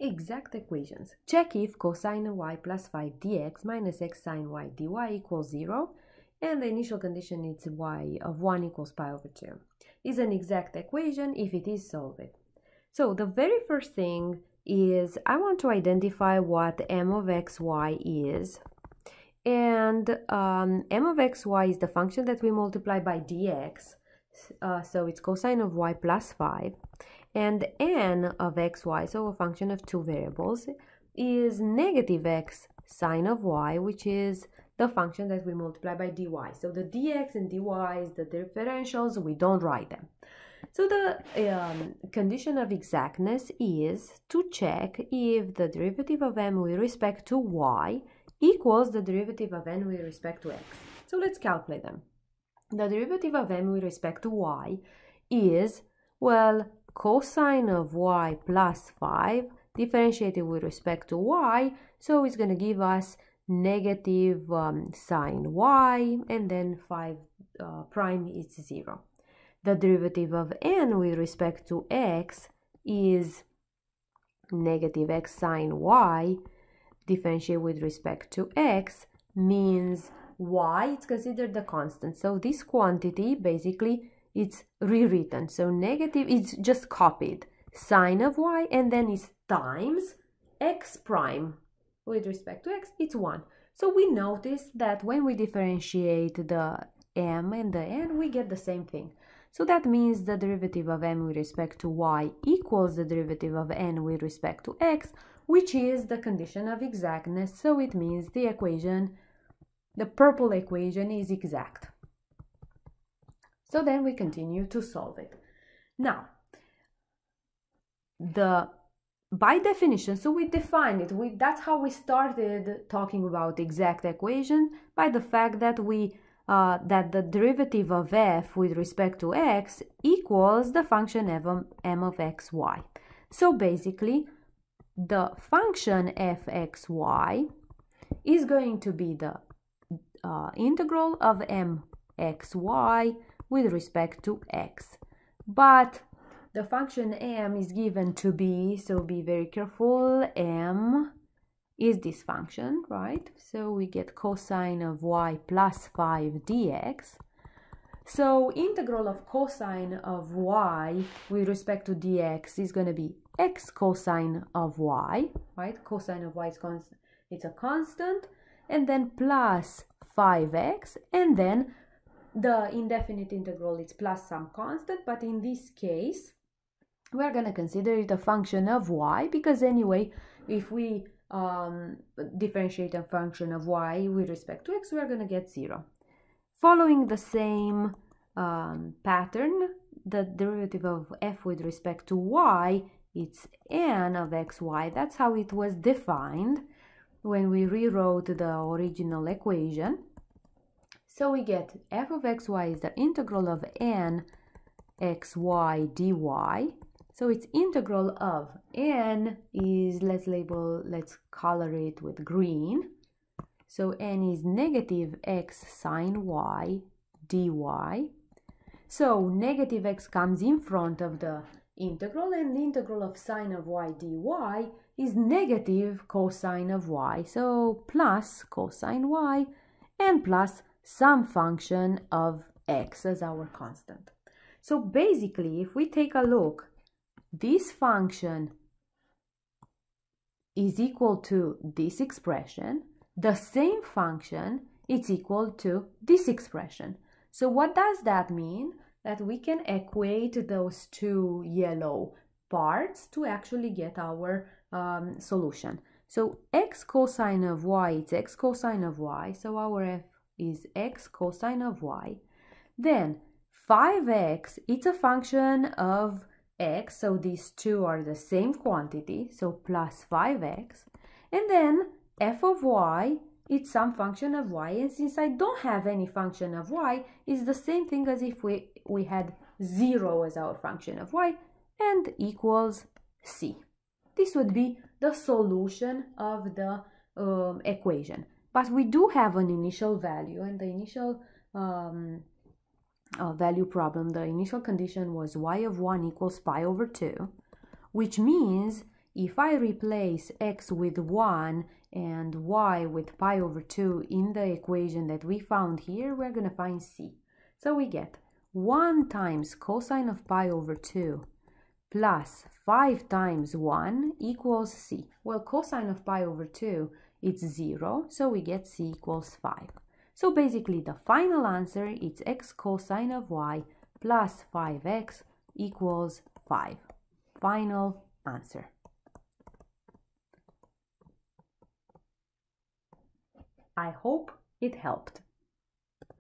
exact equations. Check if cosine y plus 5 dx minus x sine y dy equals 0 and the initial condition is y of 1 equals pi over 2. is an exact equation. If it is, solve it. So the very first thing is I want to identify what m of xy is. And um, m of xy is the function that we multiply by dx. Uh, so it's cosine of y plus 5 and n of xy, so a function of two variables, is negative x sine of y, which is the function that we multiply by dy. So the dx and dy is the differentials, we don't write them. So the um, condition of exactness is to check if the derivative of m with respect to y equals the derivative of n with respect to x. So let's calculate them. The derivative of m with respect to y is, well, cosine of y plus 5 differentiated with respect to y, so it's going to give us negative um, sine y and then 5 uh, prime is 0. The derivative of n with respect to x is negative x sine y differentiate with respect to x means y it's considered the constant so this quantity basically it's rewritten. So negative is just copied. Sine of y and then it's times x prime. With respect to x, it's 1. So we notice that when we differentiate the m and the n, we get the same thing. So that means the derivative of m with respect to y equals the derivative of n with respect to x, which is the condition of exactness. So it means the equation, the purple equation is exact. So then we continue to solve it. Now, the by definition, so we define it, we, that's how we started talking about exact equation, by the fact that we uh, that the derivative of f with respect to x equals the function f of m of xy. So basically, the function fxy is going to be the uh, integral of mxy with respect to x. But the function m is given to b, so be very careful. m is this function, right? So we get cosine of y plus 5 dx. So integral of cosine of y with respect to dx is going to be x cosine of y, right? Cosine of y is constant, it's a constant, and then plus 5x, and then the indefinite integral is plus some constant, but in this case, we're going to consider it a function of y because anyway, if we um, differentiate a function of y with respect to x, we're going to get 0. Following the same um, pattern, the derivative of f with respect to y, it's n of xy. That's how it was defined when we rewrote the original equation. So we get f of xy is the integral of n xy dy. So it's integral of n is, let's label, let's color it with green. So n is negative x sine y dy. So negative x comes in front of the integral and the integral of sine of y dy is negative cosine of y. So plus cosine y and plus some function of x as our constant. So basically, if we take a look, this function is equal to this expression. The same function is equal to this expression. So what does that mean? That we can equate those two yellow parts to actually get our um, solution. So x cosine of y it's x cosine of y, so our f is x cosine of y. Then 5x, it's a function of x, so these two are the same quantity, so plus 5x. And then f of y, it's some function of y, and since I don't have any function of y, it's the same thing as if we, we had 0 as our function of y, and equals c. This would be the solution of the um, equation but we do have an initial value and the initial um, uh, value problem, the initial condition was y of 1 equals pi over 2, which means if I replace x with 1 and y with pi over 2 in the equation that we found here, we're going to find c. So we get 1 times cosine of pi over 2 plus 5 times 1 equals c. Well, cosine of pi over 2 it's 0, so we get c equals 5. So basically the final answer is x cosine of y plus 5x equals 5. Final answer. I hope it helped.